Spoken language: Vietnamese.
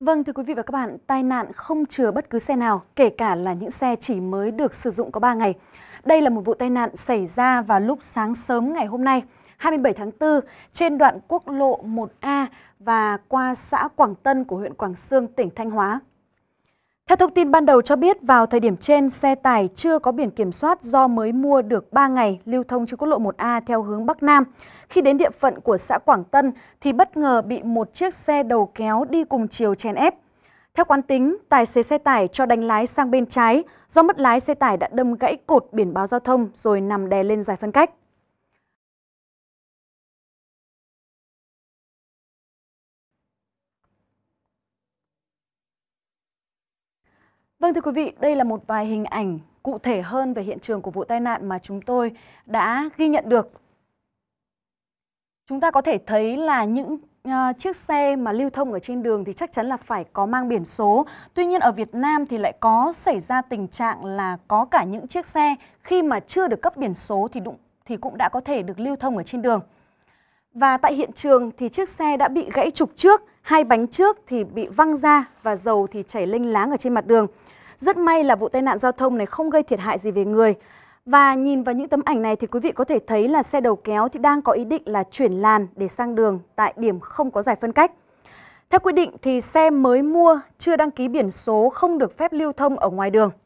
Vâng thưa quý vị và các bạn, tai nạn không chừa bất cứ xe nào, kể cả là những xe chỉ mới được sử dụng có 3 ngày. Đây là một vụ tai nạn xảy ra vào lúc sáng sớm ngày hôm nay, 27 tháng 4, trên đoạn quốc lộ 1A và qua xã Quảng Tân của huyện Quảng Sương, tỉnh Thanh Hóa. Theo thông tin ban đầu cho biết, vào thời điểm trên, xe tải chưa có biển kiểm soát do mới mua được 3 ngày lưu thông trên quốc lộ 1A theo hướng Bắc Nam. Khi đến địa phận của xã Quảng Tân thì bất ngờ bị một chiếc xe đầu kéo đi cùng chiều chèn ép. Theo quán tính, tài xế xe tải cho đánh lái sang bên trái, do mất lái xe tải đã đâm gãy cột biển báo giao thông rồi nằm đè lên giải phân cách. Vâng thưa quý vị, đây là một vài hình ảnh cụ thể hơn về hiện trường của vụ tai nạn mà chúng tôi đã ghi nhận được. Chúng ta có thể thấy là những uh, chiếc xe mà lưu thông ở trên đường thì chắc chắn là phải có mang biển số. Tuy nhiên ở Việt Nam thì lại có xảy ra tình trạng là có cả những chiếc xe khi mà chưa được cấp biển số thì đụng thì cũng đã có thể được lưu thông ở trên đường. Và tại hiện trường thì chiếc xe đã bị gãy trục trước, hai bánh trước thì bị văng ra và dầu thì chảy linh láng ở trên mặt đường. Rất may là vụ tai nạn giao thông này không gây thiệt hại gì về người. Và nhìn vào những tấm ảnh này thì quý vị có thể thấy là xe đầu kéo thì đang có ý định là chuyển làn để sang đường tại điểm không có giải phân cách. Theo quy định thì xe mới mua chưa đăng ký biển số không được phép lưu thông ở ngoài đường.